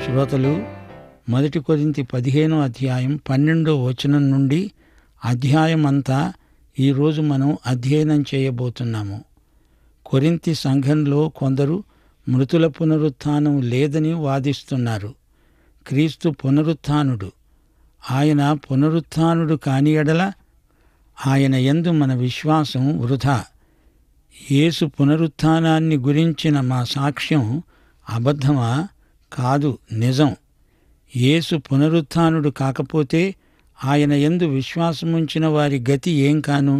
శ్రోతలు మొదటి కొరింతి పదిహేనో అధ్యాయం పన్నెండో వచనం నుండి అధ్యాయం అంతా ఈరోజు మనం అధ్యయనం చేయబోతున్నాము కొరింతి సంఘంలో కొందరు మృతుల పునరుత్థానం లేదని వాదిస్తున్నారు క్రీస్తు పునరుత్డు ఆయన పునరుత్డు కాని ఎడల ఆయన ఎందు మన విశ్వాసం వృధా యేసు పునరుత్నాన్ని గురించిన మా సాక్ష్యం అబద్ధమా కాదు నిజం యేసు పునరుత్డు కాకపోతే ఆయన ఎందు విశ్వాసముంచిన వారి గతి ఏం కాను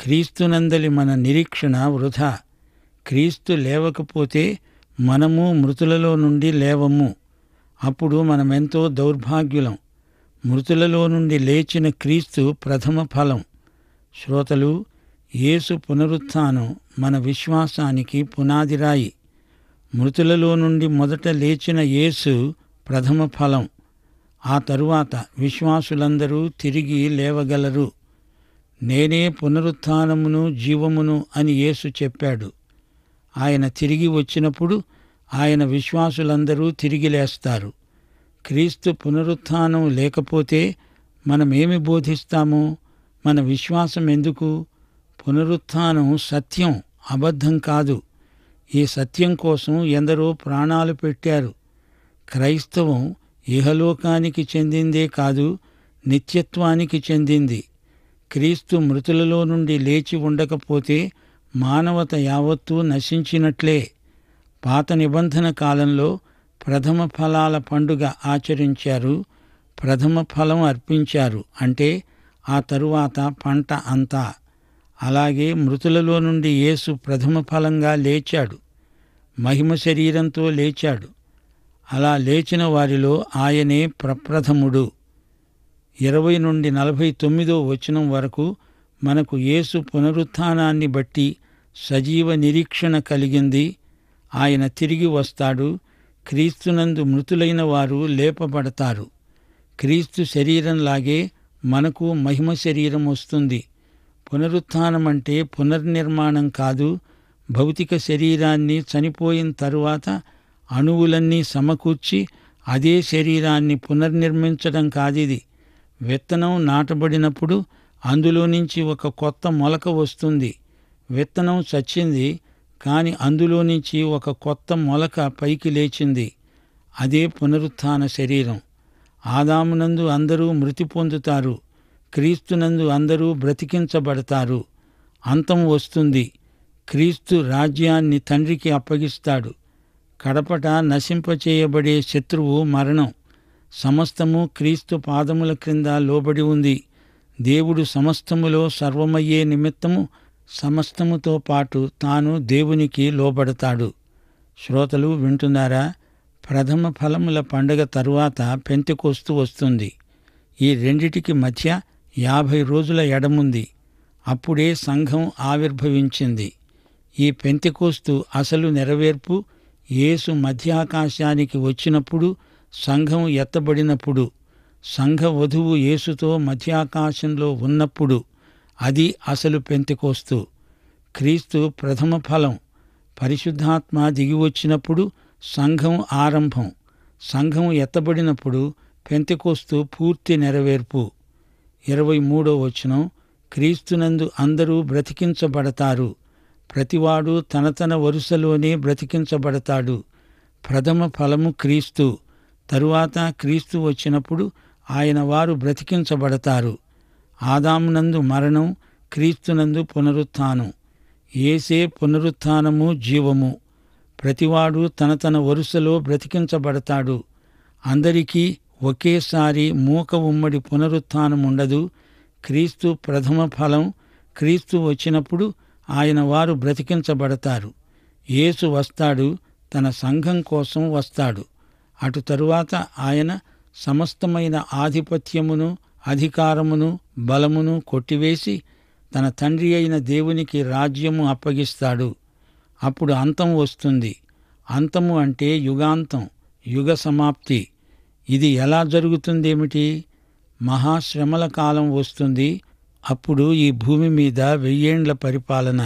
క్రీస్తునందలి మన నిరీక్షణ వృధా క్రీస్తు లేవకపోతే మనము మృతులలో నుండి లేవము అప్పుడు మనమెంతో దౌర్భాగ్యులం మృతులలో నుండి లేచిన క్రీస్తు ప్రథమ ఫలం శ్రోతలు యేసు పునరుత్థానం మన విశ్వాసానికి పునాదిరాయి మృతులలో నుండి మొదట లేచిన యేసు ప్రథమ ఫలం ఆ తరువాత విశ్వాసులందరూ తిరిగి లేవగలరు నేనే పునరుత్నమును జీవమును అని యేసు చెప్పాడు ఆయన తిరిగి వచ్చినప్పుడు ఆయన విశ్వాసులందరూ తిరిగి లేస్తారు క్రీస్తు పునరుత్నం లేకపోతే మనమేమి బోధిస్తాము మన విశ్వాసం ఎందుకు పునరుత్నం సత్యం అబద్ధం కాదు ఈ సత్యం కోసం ఎందరో ప్రాణాలు పెట్టారు క్రైస్తవం ఇహలోకానికి చెందిందే కాదు నిత్యత్వానికి చెందింది క్రీస్తు మృతులలో నుండి లేచి ఉండకపోతే మానవత యావత్తూ నశించినట్లే పాత నిబంధన కాలంలో ప్రథమ ఫలాల పండుగ ఆచరించారు ప్రథమ ఫలం అర్పించారు అంటే ఆ తరువాత పంట అంతా అలాగే మృతులలో నుండి యేసు ప్రథమ ఫలంగా లేచాడు మహిమ శరీరంతో లేచాడు అలా లేచిన వారిలో ఆయనే ప్రప్రథముడు ఇరవై నుండి నలభై తొమ్మిదో వచనం వరకు మనకు యేసు పునరుత్నాన్ని బట్టి సజీవ నిరీక్షణ కలిగింది ఆయన తిరిగి వస్తాడు క్రీస్తునందు మృతులైన వారు లేపబడతారు క్రీస్తు శరీరంలాగే మనకు మహిమ శరీరం వస్తుంది పునరుత్నం అంటే పునర్నిర్మాణం కాదు భౌతిక శరీరాన్ని చనిపోయిన తరువాత అణువులన్నీ సమకూర్చి అదే శరీరాన్ని పునర్నిర్మించడం కాదిది విత్తనం నాటబడినప్పుడు అందులో నుంచి ఒక కొత్త మొలక వస్తుంది విత్తనం చచ్చింది కాని అందులో నుంచి ఒక కొత్త మొలక పైకి లేచింది అదే పునరుత్న శరీరం ఆదామునందు అందరూ మృతి పొందుతారు క్రీస్తునందు అందరూ బ్రతికించబడతారు అంతం వస్తుంది క్రీస్తు రాజ్యాన్ని తండ్రికి అప్పగిస్తాడు కడపట నశింపచేయబడే శత్రువు మరణం సమస్తము క్రీస్తు పాదముల క్రింద లోబడి ఉంది దేవుడు సమస్తములో సర్వమయ్యే నిమిత్తము సమస్తముతో పాటు తాను దేవునికి లోబడతాడు శ్రోతలు వింటున్నారా ప్రథమ ఫలముల పండగ తరువాత పెంతికోస్తు వస్తుంది ఈ రెండిటికి మధ్య యాభై రోజుల ఎడముంది అప్పుడే సంఘం ఆవిర్భవించింది ఈ పెంతికోస్తు అసలు నెరవేర్పు యేసు మధ్యాకాశానికి వచ్చినప్పుడు సంఘం ఎత్తబడినప్పుడు సంఘ వధువు యేసుతో మధ్యాకాశంలో ఉన్నప్పుడు అది అసలు పెంతికోస్తు క్రీస్తు ప్రథమ ఫలం పరిశుద్ధాత్మ దిగివచ్చినప్పుడు సంఘం ఆరంభం సంఘం ఎత్తబడినప్పుడు పెంతికోస్తు పూర్తి నెరవేర్పు ఇరవై మూడో వచనం క్రీస్తునందు అందరూ బ్రతికించబడతారు ప్రతివాడు తన తన వరుసలోనే బ్రతికించబడతాడు ప్రథమ ఫలము క్రీస్తు తరువాత క్రీస్తు వచ్చినప్పుడు ఆయన వారు బ్రతికించబడతారు ఆదామునందు మరణం క్రీస్తునందు పునరుత్నం ఏసే పునరుత్నము జీవము ప్రతివాడు తన తన వరుసలో బ్రతికించబడతాడు అందరికీ ఒకేసారి మూక ఉమ్మడి పునరుత్నముండదు క్రీస్తు ప్రథమ ఫలం క్రీస్తు వచ్చినప్పుడు ఆయన వారు బ్రతికించబడతారు యేసు వస్తాడు తన సంఘం కోసం వస్తాడు అటు తరువాత ఆయన సమస్తమైన ఆధిపత్యమును అధికారమును బలమును కొట్టివేసి తన తండ్రి అయిన దేవునికి రాజ్యము అప్పగిస్తాడు అప్పుడు అంతం వస్తుంది అంతము అంటే యుగాంతం యుగ సమాప్తి ఇది ఎలా జరుగుతుందేమిటి మహాశ్రమల కాలం వస్తుంది అప్పుడు ఈ భూమి మీద వెయ్యేండ్ల పరిపాలన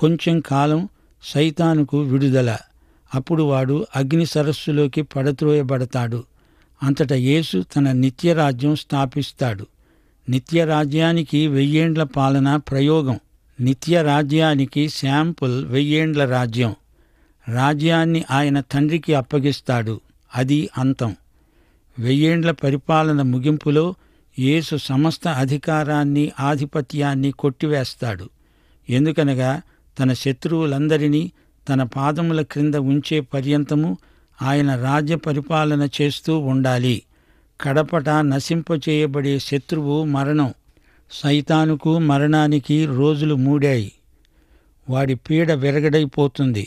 కొంచెం కాలం సైతానుకు విడుదల అప్పుడు వాడు అగ్ని సరస్సులోకి పడత్రోయబడతాడు అంతట యేసు తన నిత్యరాజ్యం స్థాపిస్తాడు నిత్యరాజ్యానికి వెయ్యేండ్ల పాలన ప్రయోగం నిత్యరాజ్యానికి శాంపుల్ వెయ్యేండ్ల రాజ్యం రాజ్యాన్ని ఆయన తండ్రికి అప్పగిస్తాడు అది అంతం వెయ్యేండ్ల పరిపాలన ముగింపులో యేసు సమస్త అధికారాన్ని ఆధిపత్యాన్ని కొట్టివేస్తాడు ఎందుకనగా తన శత్రువులందరినీ తన పాదముల క్రింద ఉంచే పర్యంతము ఆయన రాజ్య పరిపాలన చేస్తూ ఉండాలి కడపట నశింపచేయబడే శత్రువు మరణం సైతానుకు మరణానికి రోజులు మూడాయి వాడి పీడ విరగడైపోతుంది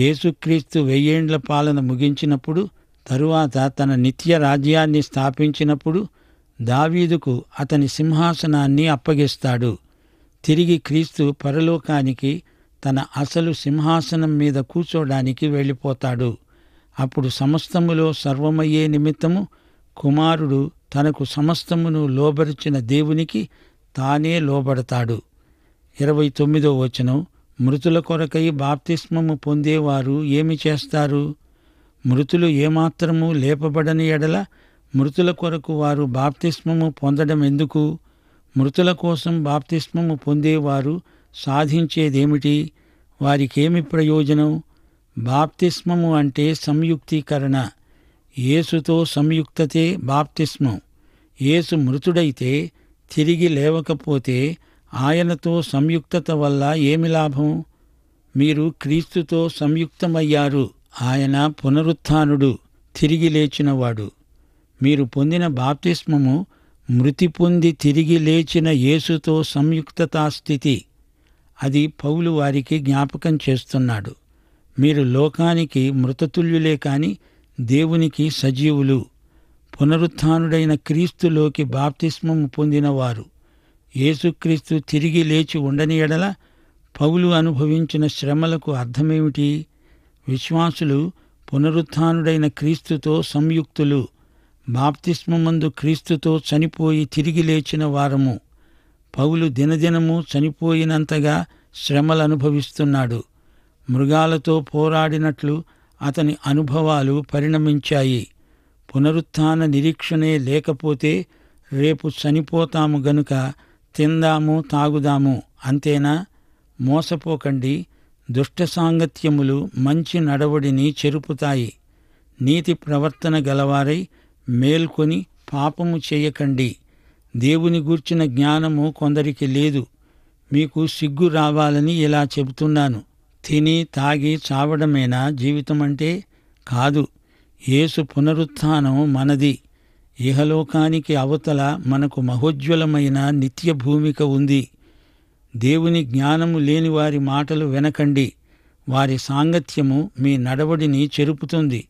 యేసుక్రీస్తు వెయ్యేండ్ల పాలన ముగించినప్పుడు తరువాత తన నిత్య రాజ్యాన్ని స్థాపించినప్పుడు దావీదుకు అతని సింహాసనాన్ని అప్పగిస్తాడు తిరిగి క్రీస్తు పరలోకానికి తన అసలు సింహాసనం మీద కూర్చోడానికి వెళ్ళిపోతాడు అప్పుడు సమస్తములో సర్వమయ్యే నిమిత్తము కుమారుడు తనకు సమస్తమును లోబరిచిన దేవునికి తానే లోబడతాడు ఇరవై తొమ్మిదో వచనం మృతుల కొరకై బాప్తిస్మము పొందేవారు ఏమి చేస్తారు మృతులు ఏమాత్రము లేపబడని ఎడల మృతుల కొరకు వారు బాప్తిస్మము పొందడం ఎందుకు మృతుల కోసం బాప్తిస్మము పొందేవారు సాధించేదేమిటి వారికేమి ప్రయోజనం బాప్తిస్మము అంటే సంయుక్తీకరణ యేసుతో సంయుక్తతే బాప్తిస్మం యేసు మృతుడైతే తిరిగి లేవకపోతే ఆయనతో సంయుక్తత వల్ల ఏమి లాభం మీరు క్రీస్తుతో సంయుక్తమయ్యారు ఆయన పునరుత్డు తిరిగి లేచినవాడు మీరు పొందిన బాప్తిస్మము మృతి పొంది తిరిగి లేచిన యేసుతో సంయుక్తతా స్థితి అది పౌలు వారికి జ్ఞాపకం చేస్తున్నాడు మీరు లోకానికి మృతతుల్యులే కాని దేవునికి సజీవులు పునరుత్డైన క్రీస్తులోకి బాప్తిస్మము పొందినవారు యేసుక్రీస్తు తిరిగి లేచి ఉండని ఎడల పౌలు అనుభవించిన శ్రమలకు అర్థమేమిటి విశ్వాసులు పునరుత్డైన క్రీస్తుతో సంయుక్తులు బాప్తిస్మందు క్రీస్తుతో చనిపోయి తిరిగి లేచిన వారము పౌలు దినదినము చనిపోయినంతగా శ్రమలనుభవిస్తున్నాడు మృగాలతో పోరాడినట్లు అతని అనుభవాలు పరిణమించాయి పునరుత్న నిరీక్షణే లేకపోతే రేపు చనిపోతాము గనుక తిందాము తాగుదాము అంతేనా మోసపోకండి దుష్ట సాంగత్యములు మంచి నడవడిని చెరుపుతాయి నీతి ప్రవర్తన గలవారై మేల్కొని పాపము చేయకండి దేవుని గూర్చిన జ్ఞానము కొందరికి లేదు మీకు సిగ్గు రావాలని ఇలా చెబుతున్నాను తిని తాగి చావడమేనా జీవితం అంటే కాదు యేసు పునరుత్నం మనది ఇహలోకానికి అవతల మనకు మహోజ్వలమైన నిత్య భూమిక ఉంది దేవుని జ్ఞానము లేని వారి మాటలు వెనకండి వారి సాంగత్యము మీ నడవడిని చెరుపుతుంది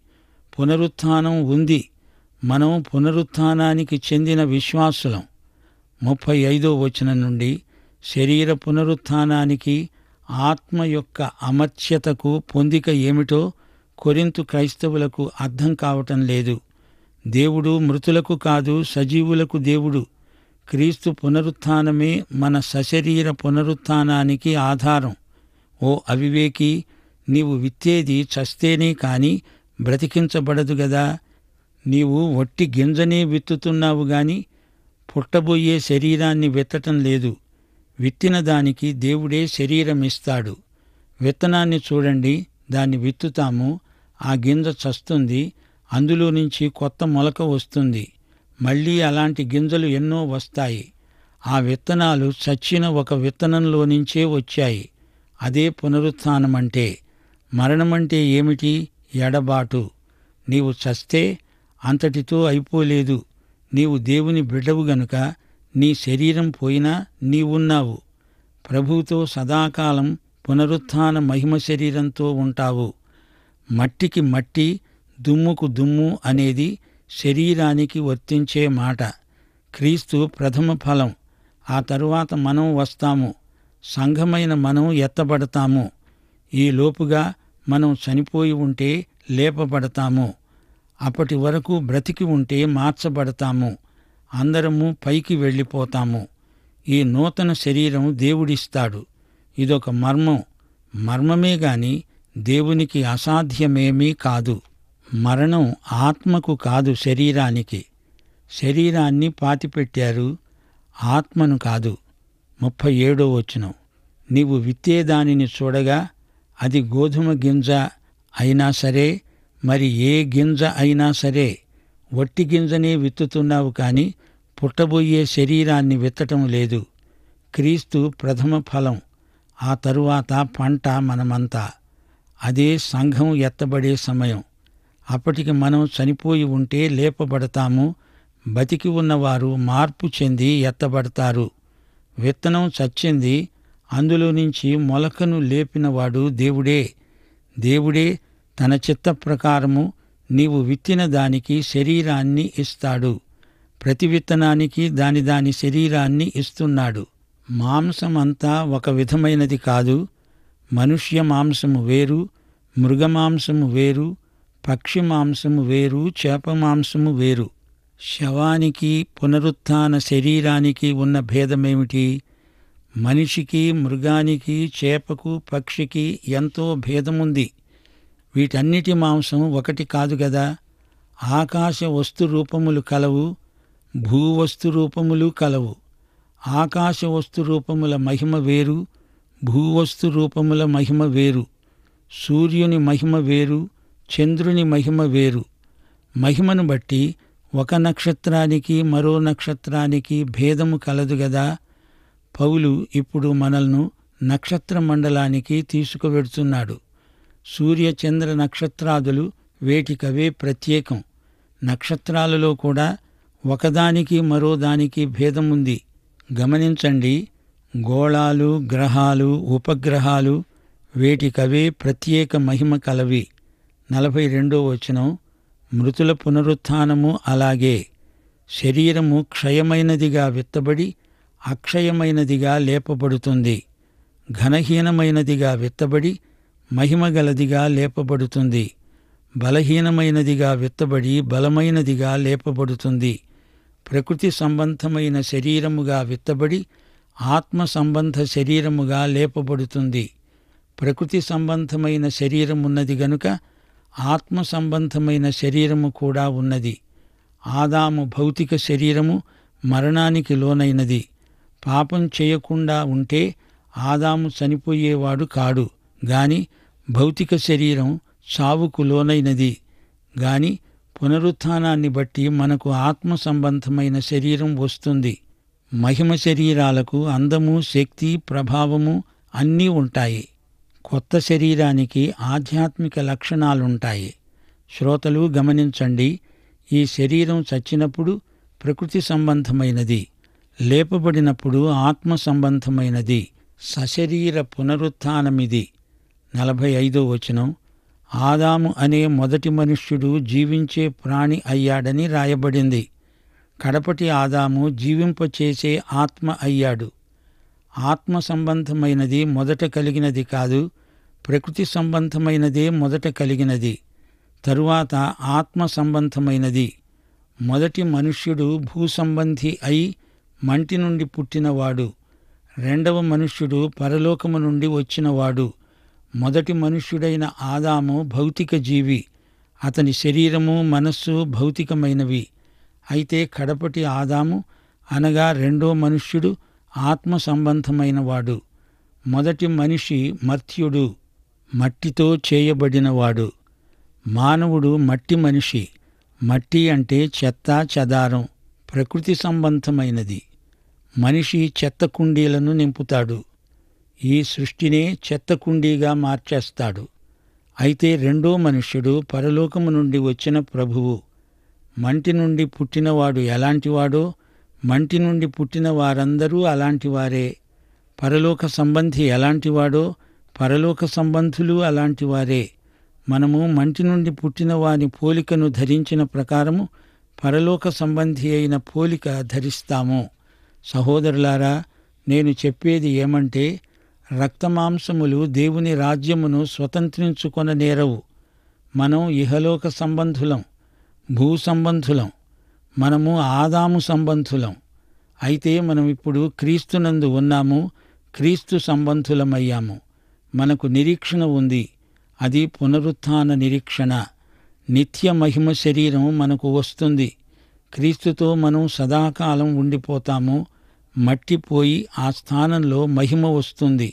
పునరుత్నం ఉంది మనం పునరుత్నానికి చెందిన విశ్వాసులం ముప్పై ఐదో వచనం నుండి శరీర పునరుత్నానికి ఆత్మ యొక్క అమర్చ్యతకు పొందిక ఏమిటో కొరింతు క్రైస్తవులకు అర్థం కావటం లేదు దేవుడు మృతులకు కాదు సజీవులకు దేవుడు క్రీస్తు పునరుత్నమే మన సశరీర పునరుత్నానికి ఆధారం ఓ అవివేకి నీవు విత్తేది చస్తేనే కాని బ్రతికించబడదు గదా నీవు వట్టి గింజనే విత్తుతున్నావు గాని పుట్టబోయే శరీరాన్ని విత్తటం లేదు విత్తిన దానికి దేవుడే శరీరం ఇస్తాడు విత్తనాన్ని చూడండి దాన్ని విత్తుతాము ఆ గింజ చస్తుంది అందులో నుంచి కొత్త మొలక వస్తుంది మళ్ళీ అలాంటి గింజలు ఎన్నో వస్తాయి ఆ విత్తనాలు చచ్చిన ఒక విత్తనంలో నుంచే వచ్చాయి అదే పునరుత్నమంటే మరణమంటే ఏమిటి ఎడబాటు నీవు చస్తే అంతటితో అయిపోలేదు నీవు దేవుని బిడ్డవు గనుక నీ శరీరం పోయినా నీవున్నావు ప్రభుతో సదాకాలం పునరుత్న మహిమ శరీరంతో ఉంటావు మట్టికి మట్టి దుమ్ముకు దుమ్ము అనేది శరీరానికి వర్తించే మాట క్రీస్తు ప్రథమ ఫలం ఆ తరువాత మనం వస్తాము సంఘమైన మనం ఎత్తబడతాము ఈ లోపుగా మనం చనిపోయి ఉంటే లేపబడతాము అప్పటి వరకు బ్రతికి ఉంటే మార్చబడతాము అందరము పైకి వెళ్ళిపోతాము ఈ నూతన శరీరం దేవుడిస్తాడు ఇదొక మర్మం మర్మమే గాని దేవునికి అసాధ్యమేమీ కాదు మరణం ఆత్మకు కాదు శరీరానికి శరీరాన్ని పాతిపెట్టారు ఆత్మను కాదు ముప్పై ఏడో వచనం నీవు విత్తేదానిని చూడగా అది గోధుమ గింజ అయినా సరే మరి ఏ గింజ అయినా సరే వట్టి గింజనే విత్తుతున్నావు కానీ పుట్టబోయే శరీరాన్ని విత్తటం లేదు క్రీస్తు ప్రథమ ఫలం ఆ తరువాత పంట మనమంతా అదే సంఘం ఎత్తబడే సమయం అప్పటికి మనం చనిపోయి ఉంటే లేపబడతాము బతికి ఉన్నవారు మార్పు చెంది ఎత్తబడతారు విత్తనం చచ్చింది అందులో నుంచి మొలకను లేపినవాడు దేవుడే దేవుడే తన చిత్త ప్రకారము నీవు విత్తిన దానికి శరీరాన్ని ఇస్తాడు ప్రతి విత్తనానికి దాని దాని శరీరాన్ని ఇస్తున్నాడు మాంసమంతా ఒక విధమైనది కాదు మనుష్య మాంసము వేరు మృగమాంసము వేరు పక్షి మాంసము వేరు చేప మాంసము వేరు శవానికి పునరుత్న శరీరానికి ఉన్న భేదమేమిటి మనిషికి మృగానికి చేపకు పక్షికి ఎంతో భేదముంది వీటన్నిటి మాంసం ఒకటి కాదు గదా ఆకాశ వస్తు రూపములు కలవు భూవస్తు రూపములు కలవు ఆకాశ వస్తు రూపముల మహిమ వేరు భూవస్తు రూపముల మహిమ వేరు సూర్యుని మహిమ వేరు చంద్రుని మహిమ వేరు మహిమను బట్టి ఒక నక్షత్రానికి మరో నక్షత్రానికి భేదము కలదు గదా పౌలు ఇప్పుడు మనల్ను నక్షత్ర మండలానికి తీసుకువెడుతున్నాడు సూర్యచంద్ర నక్షత్రాదులు వేటికవే ప్రత్యేకం నక్షత్రాలలో కూడా ఒకదానికి మరోదానికి భేదముంది గమనించండి గోళాలు గ్రహాలు ఉపగ్రహాలు వేటికవే ప్రత్యేక మహిమ కలవి నలభై రెండో వచనం మృతుల పునరుత్నము అలాగే శరీరము క్షయమైనదిగా విత్తబడి అక్షయమైనదిగా లేపబడుతుంది ఘనహీనమైనదిగా విత్తబడి మహిమగలదిగా లేపబడుతుంది బలహీనమైనదిగా విత్తబడి బలమైనదిగా లేపబడుతుంది ప్రకృతి సంబంధమైన శరీరముగా విత్తబడి ఆత్మ సంబంధ శరీరముగా లేపబడుతుంది ప్రకృతి సంబంధమైన శరీరమున్నది గనుక ఆత్మ సంబంధమైన శరీరము కూడా ఉన్నది ఆదాము భౌతిక శరీరము మరణానికి లోనైనది పాపం చేయకుండా ఉంటే ఆదాము చనిపోయేవాడు కాడు గాని భౌతిక శరీరం చావుకు లోనైనది గాని పునరుత్నాన్ని బట్టి మనకు ఆత్మ సంబంధమైన శరీరం వస్తుంది మహిమ శరీరాలకు అందము శక్తి ప్రభావము అన్నీ ఉంటాయి కొత్త శరీరానికి ఆధ్యాత్మిక లక్షణాలుంటాయి శ్రోతలు గమనించండి ఈ శరీరం చచ్చినప్పుడు ప్రకృతి సంబంధమైనది లేపబడినప్పుడు ఆత్మ సంబంధమైనది సశరీర పునరుత్నమిది నలభై ఐదో వచనం ఆదాము అనే మొదటి మనుష్యుడు జీవించే ప్రాణి అయ్యాడని రాయబడింది కడపటి ఆదాము జీవింపచేసే ఆత్మ అయ్యాడు ఆత్మ సంబంధమైనది మొదట కలిగినది కాదు ప్రకృతి సంబంధమైనదే మొదట కలిగినది తరువాత ఆత్మ సంబంధమైనది మొదటి మనుష్యుడు భూసంబంధి అయి మంటి నుండి పుట్టినవాడు రెండవ మనుష్యుడు పరలోకము నుండి వచ్చినవాడు మొదటి మనుష్యుడైన ఆదాము భౌతిక జీవి అతని శరీరము మనస్సు భౌతికమైనవి అయితే కడపటి ఆదాము అనగా రెండో మనుష్యుడు ఆత్మ సంబంధమైనవాడు మొదటి మనిషి మర్త్యుడు మట్టితో చేయబడినవాడు మానవుడు మట్టి మనిషి మట్టి అంటే చెత్త చెదారం ప్రకృతి సంబంధమైనది మనిషి చెత్త కుండీలను నింపుతాడు ఈ సృష్టిని చెత్తకుండీగా మార్చేస్తాడు అయితే రెండో మనుష్యుడు పరలోకము నుండి వచ్చిన ప్రభువు మంటి నుండి పుట్టినవాడు ఎలాంటివాడో మంటి నుండి పుట్టిన వారందరూ అలాంటివారే పరలోక సంబంధి ఎలాంటివాడో పరలోక సంబంధులు అలాంటివారే మనము మంటి నుండి పుట్టిన వారి పోలికను ధరించిన ప్రకారము పరలోక సంబంధి అయిన పోలిక ధరిస్తాము సహోదరులారా నేను చెప్పేది ఏమంటే రక్తమాంసములు దేవుని రాజ్యమును స్వతంత్రించుకొన నేరవు మనం ఇహలోక సంబంధులం భూ సంబంధులం మనము ఆదాము సంబంధులం అయితే మనం ఇప్పుడు క్రీస్తునందు ఉన్నాము క్రీస్తు సంబంధులమయ్యాము మనకు నిరీక్షణ ఉంది అది పునరుత్న నిరీక్షణ నిత్య మహిమ శరీరం మనకు వస్తుంది క్రీస్తుతో మనం సదాకాలం ఉండిపోతాము మట్టిపోయి ఆ స్థానంలో మహిమ వస్తుంది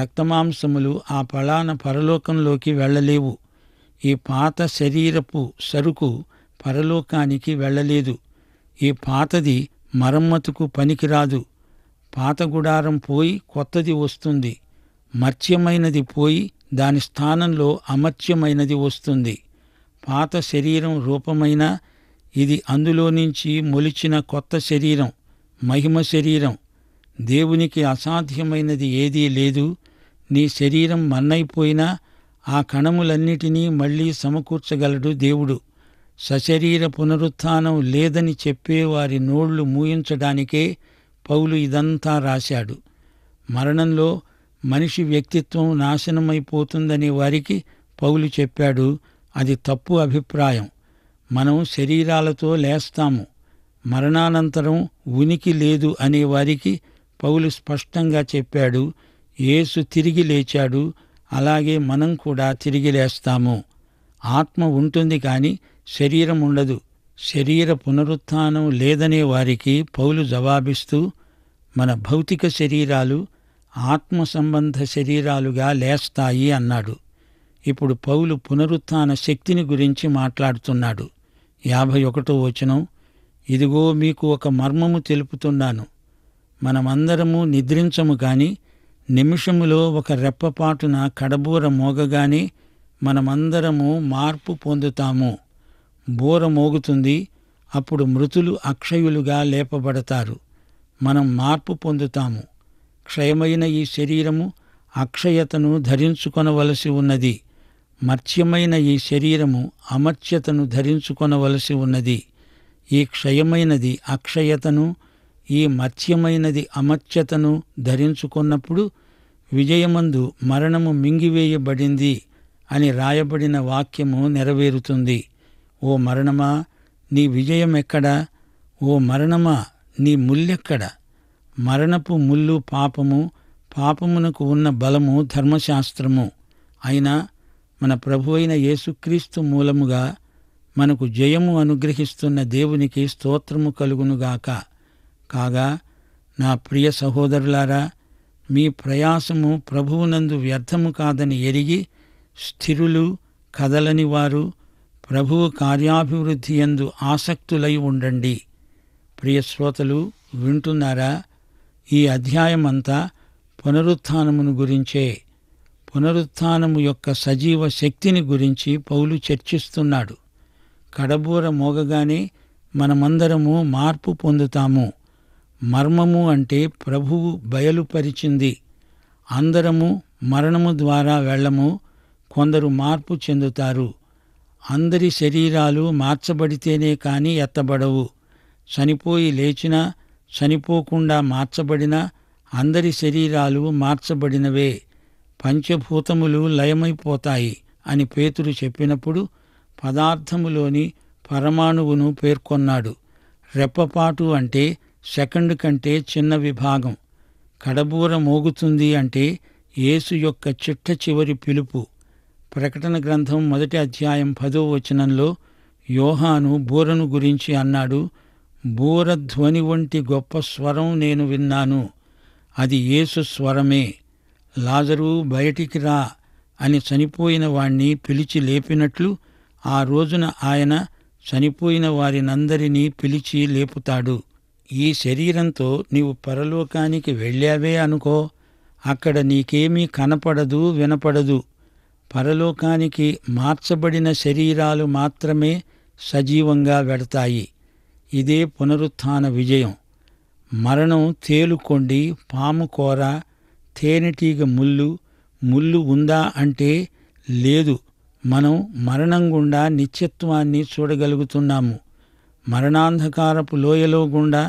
రక్తమాంసములు ఆ పలాన పరలోకంలోకి వెళ్ళలేవు ఈ పాత శరీరపు సరుకు పరలోకానికి వెళ్ళలేదు ఈ పాతది మరమ్మతుకు పనికిరాదు పాత గుడారం పోయి కొత్తది వస్తుంది మర్చ్యమైనది పోయి దాని స్థానంలో అమర్చ్యమైనది వస్తుంది పాత శరీరం రూపమైన ఇది అందులో నుంచి మొలిచిన కొత్త శరీరం మహిమ శరీరం దేవునికి అసాధ్యమైనది ఏదీ లేదు నీ శరీరం మన్నైపోయినా ఆ కణములన్నిటినీ మళ్లీ సమకూర్చగలడు దేవుడు సశరీర పునరుత్థానం లేదని చెప్పే వారి నోళ్లు మూయించడానికే పౌలు ఇదంతా రాశాడు మరణంలో మనిషి వ్యక్తిత్వం నాశనమైపోతుందనే వారికి పౌలు చెప్పాడు అది తప్పు అభిప్రాయం మనం శరీరాలతో లేస్తాము మరణానంతరం ఉనికి లేదు అనే వారికి పౌలు స్పష్టంగా చెప్పాడు యేసు తిరిగి లేచాడు అలాగే మనం కూడా తిరిగి లేస్తాము ఆత్మ ఉంటుంది కాని శరీరం ఉండదు శరీర పునరుత్నం లేదనే వారికి పౌలు జవాబిస్తూ మన భౌతిక శరీరాలు ఆత్మ సంబంధ శరీరాలుగా లేస్తాయి అన్నాడు ఇప్పుడు పౌలు పునరుత్న శక్తిని గురించి మాట్లాడుతున్నాడు యాభై ఒకటో వచనం ఇదిగో మీకు ఒక మర్మము తెలుపుతున్నాను మనమందరము నిద్రించము కానీ నిమిషములో ఒక రెప్పపాటున కడబూర మోగగానే మనమందరము మార్పు పొందుతాము బూర మోగుతుంది అప్పుడు మృతులు అక్షయులుగా లేపబడతారు మనం మార్పు పొందుతాము క్షయమైన ఈ శరీరము అక్షయతను ధరించుకొనవలసి ఉన్నది మర్త్యమైన ఈ శరీరము అమర్చ్యతను ధరించుకొనవలసి ఉన్నది ఈ క్షయమైనది అక్షయతను ఈ మత్స్యమైనది అమత్యతను ధరించుకున్నప్పుడు విజయమందు మరణము మింగివేయబడింది అని రాయబడిన వాక్యము నెరవేరుతుంది ఓ మరణమా నీ విజయం ఎక్కడా ఓ మరణమా నీ ముల్లెక్కడ మరణపు ముల్లు పాపము పాపమునకు ఉన్న బలము ధర్మశాస్త్రము అయినా మన ప్రభు అయిన యేసుక్రీస్తు మూలముగా మనకు జయము అనుగ్రహిస్తున్న దేవునికి స్తోత్రము కలుగునుగాక కాగా నా ప్రియ సహోదరులారా మీ ప్రయాసము ప్రభువునందు వ్యర్థము కాదని ఎరిగి స్థిరులు కదలని వారు ప్రభువు కార్యాభివృద్ధి ఎందు ఆసక్తులై ఉండండి ప్రియ శ్రోతలు వింటున్నారా ఈ అధ్యాయమంతా పునరుత్నమును గురించే పునరుత్నము యొక్క సజీవ శక్తిని గురించి పౌలు చర్చిస్తున్నాడు కడబూర మోగగానే మనమందరము మార్పు పొందుతాము మర్మము అంటే ప్రభువు బయలుపరిచింది అందరము మరణము ద్వారా వెళ్ళము కొందరు మార్పు చెందుతారు అందరి శరీరాలు మార్చబడితేనే కానీ ఎత్తబడవు చనిపోయి లేచినా చనిపోకుండా మార్చబడిన అందరి శరీరాలు మార్చబడినవే పంచభూతములు లయమైపోతాయి అని పేతురు చెప్పినప్పుడు పదార్థములోని పరమాణువును పేర్కొన్నాడు రెప్పపాటు అంటే సెకండ్ కంటే చిన్న విభాగం కడబూర మోగుతుంది అంటే యేసు యొక్క చిట్ట చివరి పిలుపు ప్రకటన గ్రంథం మొదటి అధ్యాయం పదో వచనంలో యోహాను బూరను గురించి అన్నాడు బూర ధ్వని వంటి గొప్ప స్వరం నేను విన్నాను అది యేసు స్వరమే లాజరు బయటికి రా అని చనిపోయిన వాణ్ణి పిలిచి లేపినట్లు ఆ రోజున ఆయన చనిపోయిన వారినందరినీ పిలిచి లేపుతాడు ఈ శరీరంతో నీవు పరలోకానికి వెళ్ళావే అనుకో అక్కడ నీకేమీ కనపడదు వినపడదు పరలోకానికి మార్చబడిన శరీరాలు మాత్రమే సజీవంగా వెడతాయి ఇదే పునరుత్థాన విజయం మరణం తేలుకొండి పాము కోర తేనెటీగ ముళ్ళు ముళ్ళు ఉందా అంటే లేదు మనం మరణం గుండా నిత్యత్వాన్ని చూడగలుగుతున్నాము మరణాంధకారపు లోయలో గుండా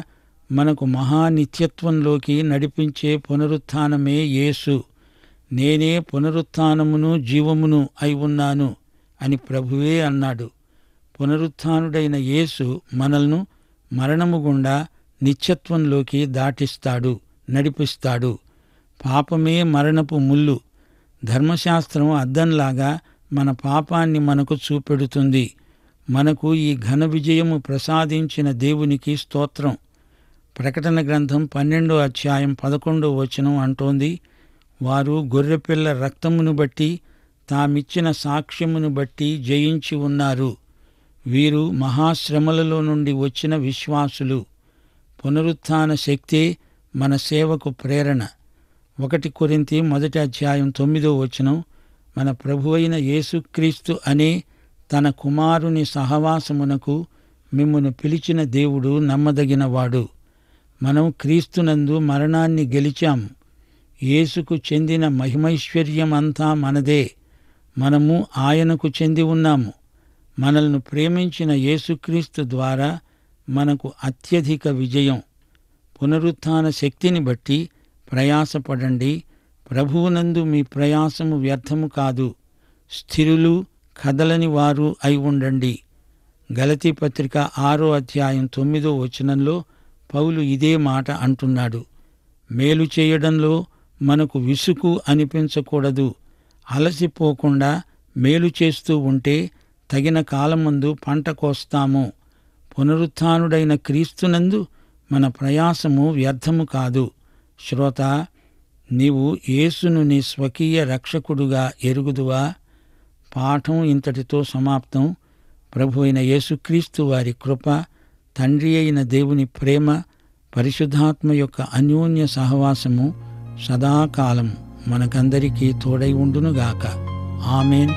మనకు మహానిత్యత్వంలోకి నడిపించే పునరుత్నమే యేసు నేనే పునరుత్నమును జీవమును అయి ఉన్నాను అని ప్రభువే అన్నాడు పునరుత్డైన యేసు మనల్ను మరణము గుండా నిత్యత్వంలోకి దాటిస్తాడు నడిపిస్తాడు పాపమే మరణపు ముల్లు ధర్మశాస్త్రం అద్దంలాగా మన పాపాన్ని మనకు చూపెడుతుంది మనకు ఈ ఘన విజయము ప్రసాదించిన దేవునికి స్తోత్రం ప్రకటన గ్రంథం పన్నెండో అధ్యాయం పదకొండో వచనం అంటోంది వారు గొర్రెపిల్ల రక్తమును బట్టి తామిచ్చిన సాక్ష్యమును బట్టి జయించి ఉన్నారు వీరు మహాశ్రమలలో నుండి వచ్చిన విశ్వాసులు పునరుత్న శక్తే మన సేవకు ప్రేరణ ఒకటి కొరింతి మొదటి అధ్యాయం తొమ్మిదో వచనం మన ప్రభు అయిన యేసుక్రీస్తు అనే తన కుమారుని సహవాసమునకు మిమ్మను పిలిచిన దేవుడు నమ్మదగినవాడు మనం క్రీస్తునందు మరణాన్ని గెలిచాము యేసుకు చెందిన మహిమైశ్వర్యమంతా మనదే మనము ఆయనకు చెంది ఉన్నాము మనల్ని ప్రేమించిన యేసుక్రీస్తు ద్వారా మనకు అత్యధిక విజయం పునరుత్న శక్తిని బట్టి ప్రయాసపడండి ప్రభువునందు మీ ప్రయాసము వ్యర్థము కాదు స్థిరులు కదలని వారు అయి ఉండండి గలతీ పత్రిక ఆరో అధ్యాయం తొమ్మిదో వచనంలో పౌలు ఇదే మాట అంటున్నాడు మేలు చేయడంలో మనకు విసుకు అనిపించకూడదు అలసిపోకుండా మేలు చేస్తూ ఉంటే తగిన కాలమందు పంట కోస్తాము పునరుత్డైన క్రీస్తునందు మన ప్రయాసము వ్యర్థము కాదు శ్రోత నీవు యేసును నీ స్వకీయ రక్షకుడుగా ఎరుగుదువా పాఠం ఇంతటితో సమాప్తం ప్రభు అయిన యేసుక్రీస్తు వారి కృప తండ్రి అయిన దేవుని ప్రేమ పరిశుద్ధాత్మ యొక్క అన్యోన్య సహవాసము సదాకాలం మనకందరికీ తోడై ఉండునుగాక ఆమెన్